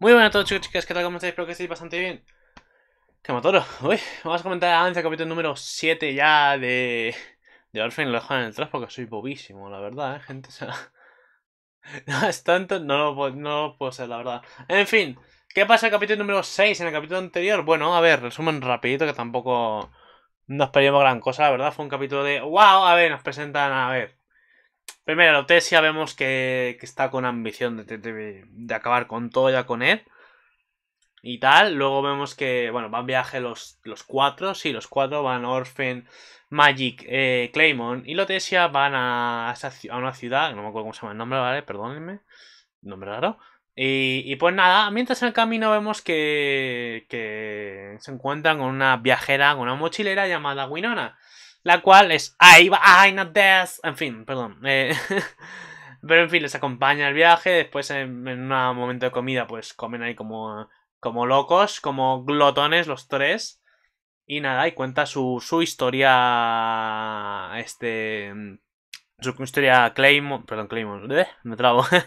Muy buenas a todos chicos chicas, ¿qué tal? ¿Cómo estáis? Espero que estéis bastante bien ¡Qué uy, vamos a comentar el capítulo número 7 ya de... De Orphan lo dejo en el porque soy bobísimo, la verdad, ¿eh, gente, o sea... No, es tanto, no lo, no lo puedo ser, la verdad En fin, ¿qué pasa el capítulo número 6? En el capítulo anterior, bueno, a ver, resumen rapidito que tampoco... Nos perdimos gran cosa, la verdad, fue un capítulo de... ¡Wow! A ver, nos presentan, a ver Primero Lotesia vemos que, que está con ambición de, acabar con todo ya con él. Y tal, luego vemos que, bueno, van viaje los, los cuatro, sí, los cuatro van Orphan, Magic, eh, Claymon y Lotesia van a, a una ciudad, no me acuerdo cómo se llama el nombre, ¿vale? Perdónenme, nombre raro. Y, pues nada, mientras en el camino vemos que se encuentran con una viajera, con una mochilera llamada Winona la cual es va ¡Ay, not En fin, perdón. Eh, pero en fin, les acompaña el viaje. Después, en, un momento de comida, pues comen ahí como, como locos, como glotones los tres. Y nada, y cuenta su, su historia. Este. Su historia Claymore. Perdón, Claymore. Me trabo.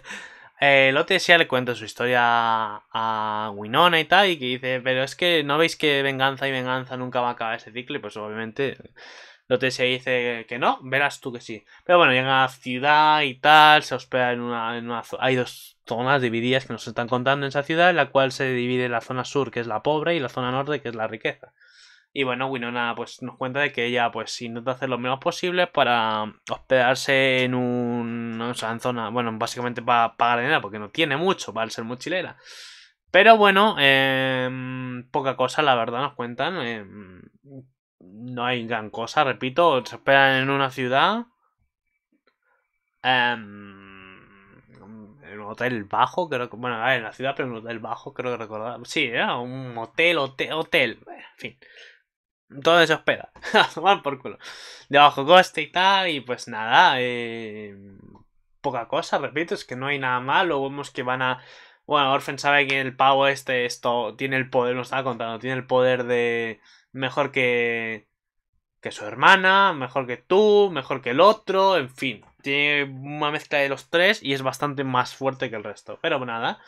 Eh, Lotesia le cuenta su historia a Winona y tal, y que dice, pero es que no veis que venganza y venganza nunca va a acabar ese ciclo, pues obviamente te se dice que no, verás tú que sí. Pero bueno, llega a ciudad y tal, se hospeda en una, en Hay dos zonas divididas que nos están contando en esa ciudad, en la cual se divide la zona sur, que es la pobre, y la zona norte, que es la riqueza. Y bueno, Winona pues nos cuenta de que ella pues intenta hacer lo menos posible para hospedarse en un o sea, en zona, bueno, básicamente para pagar dinero porque no tiene mucho para ser mochilera. Pero bueno, em, poca cosa la verdad nos cuentan. Em, no hay gran cosa, repito, se esperan en una ciudad. Em, en un hotel bajo, creo que. Bueno, en la ciudad, pero en un hotel bajo, creo que recordar. Sí, era un hotel, hotel, hotel. En fin. Todo se espera. A por culo. De bajo coste y tal. Y pues nada. Em, poca cosa, repito, es que no hay nada malo. Vemos que van a. Bueno, Orfen sabe que el pavo este esto tiene el poder, nos estaba contando, tiene el poder de mejor que que su hermana, mejor que tú, mejor que el otro, en fin. Tiene una mezcla de los tres y es bastante más fuerte que el resto. Pero nada.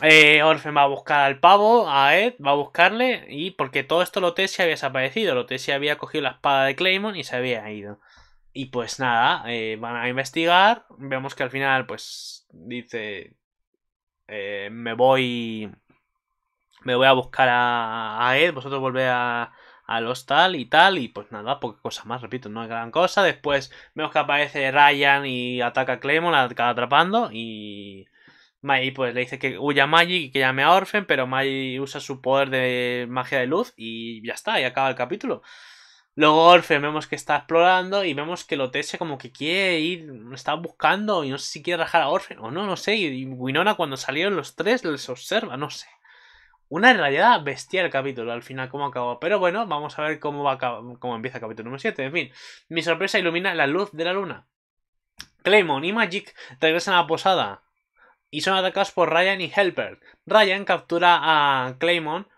Eh, Orfen va a buscar al pavo, a Ed, va a buscarle, y porque todo esto Lotesia había desaparecido. Lotesia había cogido la espada de Claymon y se había ido. Y pues nada, eh, van a investigar. Vemos que al final, pues, dice. Eh, me voy. Me voy a buscar a, a Ed, vosotros volvéis a a los tal y tal. Y pues nada, poca cosa más, repito, no es gran cosa. Después vemos que aparece Ryan y ataca a Claymore, la acaba atrapando. Y Maggie pues le dice que huya a y que llame a Orphan, pero May usa su poder de magia de luz y ya está, y acaba el capítulo. Luego Orphan vemos que está explorando y vemos que Lotese como que quiere ir, está buscando y no sé si quiere rajar a Orphan o no, no sé. Y Winona cuando salieron los tres les observa, no sé. Una realidad bestial el capítulo, al final cómo acabó. Pero bueno, vamos a ver cómo, va, cómo empieza el capítulo número 7. En fin, mi sorpresa ilumina la luz de la luna. Claymon y Magic regresan a la posada y son atacados por Ryan y Helper. Ryan captura a Claymon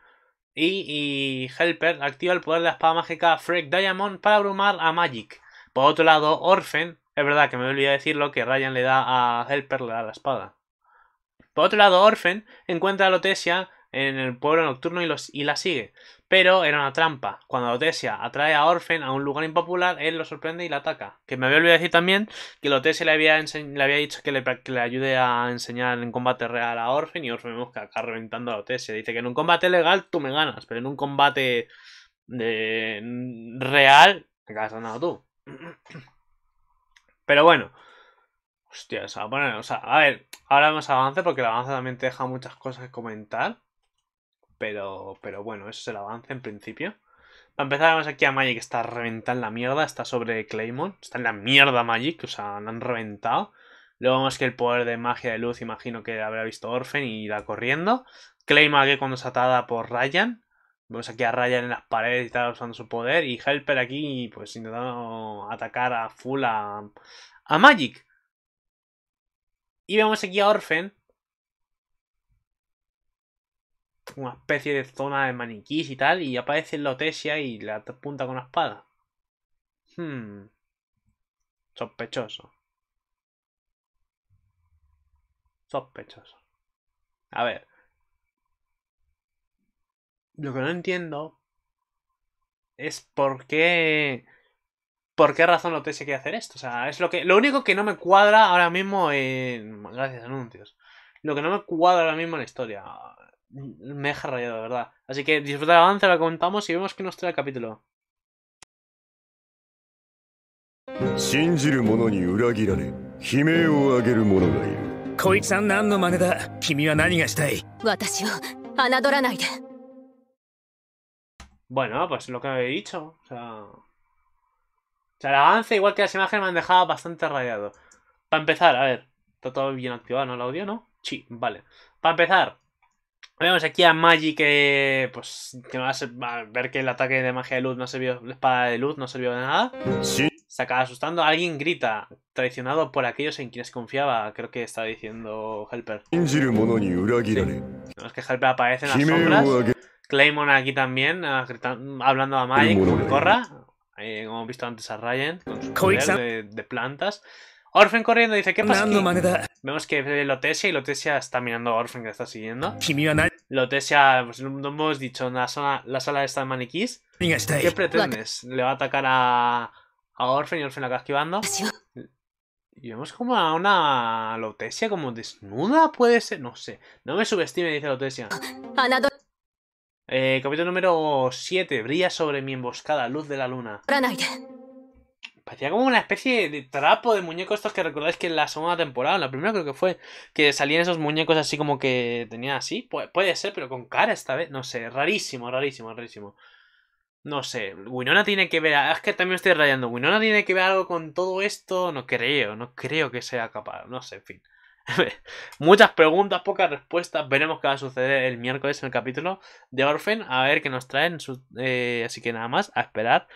y, Helper activa el poder de la espada mágica Freak Diamond para abrumar a Magic. Por otro lado, Orphan, es verdad que me olvidé decirlo, que Ryan le da a Helper la espada. Por otro lado, Orphan encuentra a Lotesia en el pueblo nocturno y, los, y la sigue. Pero era una trampa. Cuando Otesia atrae a Orfen a un lugar impopular, él lo sorprende y la ataca. Que me había olvidado decir también que Lotesia le había, le había dicho que le, ayude a enseñar en combate real a Orfen y Orfen vemos que acá reventando a Otesia Dice que en un combate legal tú me ganas, pero en un combate de... real acabas ganando tú. Pero bueno. Hostia, o sea, bueno, o a ver, ahora vamos a avance porque el avance también te deja muchas cosas que comentar. Pero, bueno, eso es el avance en principio. Para empezar, vemos aquí a Magic, que está reventando la mierda, está sobre Claymore, está en la mierda Magic, o sea, la han reventado. Luego vemos que el poder de magia de luz, imagino que habrá visto Orphan y irá corriendo. Claymore que cuando es atada por Ryan. Vemos aquí a Ryan en las paredes y tal usando su poder. Y Helper aquí, pues intentando atacar a full a, a Magic. Y vemos aquí a Orphan, una especie de zona de maniquís y tal, y aparece la Otesia y la apunta con la espada. Hmm. Sospechoso. Sospechoso. A ver. Lo que no entiendo es por qué. ¿Por qué razón la Otesia quiere hacer esto? O sea, es lo que. Lo único que no me cuadra ahora mismo en. Gracias, anuncios. Lo que no me cuadra ahora mismo en la historia me deja rayado, de verdad. Así que disfruta el avance, la comentamos y vemos que nos trae el capítulo. Bueno, pues lo que he dicho. O sea, o sea el avance, igual que las imágenes, me han dejado bastante rayado. Para empezar, a ver, está todo bien activado, ¿no? El audio, ¿no? Sí, vale. Para empezar, Vemos aquí a Magic que, eh, pues, que va a ver que el ataque de magia de luz no sirvió, la espada de luz no sirvió de nada. Se acaba asustando. Alguien grita, traicionado por aquellos en quienes confiaba. Creo que estaba diciendo Helper. que Helper aparece en las sombras. Claymon aquí también, ah, hablando a Magic como corra. Eh, como hemos visto antes a Ryan, con su de, de plantas. Orfen corriendo dice, ¿qué pasa? Aquí? Vemos que Lotesia y Lotesia está mirando a Orfen que está siguiendo. Lotesia, pues no hemos dicho, en la, la sala esta de maniquís. ¿Qué pretendes? Le va a atacar a, a Orfen y Orfen la está esquivando. Y vemos como a una Lotesia como desnuda, puede ser, no sé. No me subestime, dice Lotesia. Eh, capítulo número 7. Brilla sobre mi emboscada, luz de la luna. Hacía como una especie de trapo de muñecos estos que recordáis que en la segunda temporada, en la primera creo que fue, que salían esos muñecos así como que tenía así. puede ser, pero con cara esta vez. No sé, rarísimo, rarísimo, rarísimo. No sé, Winona tiene que ver. Ah, es que también estoy rayando. Winona tiene que ver algo con todo esto. No creo, no creo que sea capaz. No sé, en fin. Muchas preguntas, pocas respuestas. Veremos qué va a suceder el miércoles en el capítulo de Orphan. A ver qué nos traen. Eh, así que nada más, a esperar.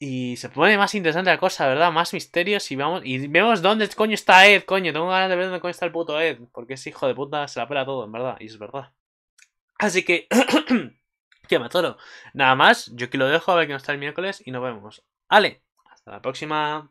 Y se pone más interesante la cosa, ¿verdad? Más misterios y vamos. Y vemos dónde coño está Ed, coño. Tengo ganas de ver dónde coño está el puto Ed. Porque ese hijo de puta se la pela todo, en verdad. Y es verdad. Así que. que me Nada más, yo aquí lo dejo a ver qué nos está el miércoles y nos vemos. Ale, hasta la próxima.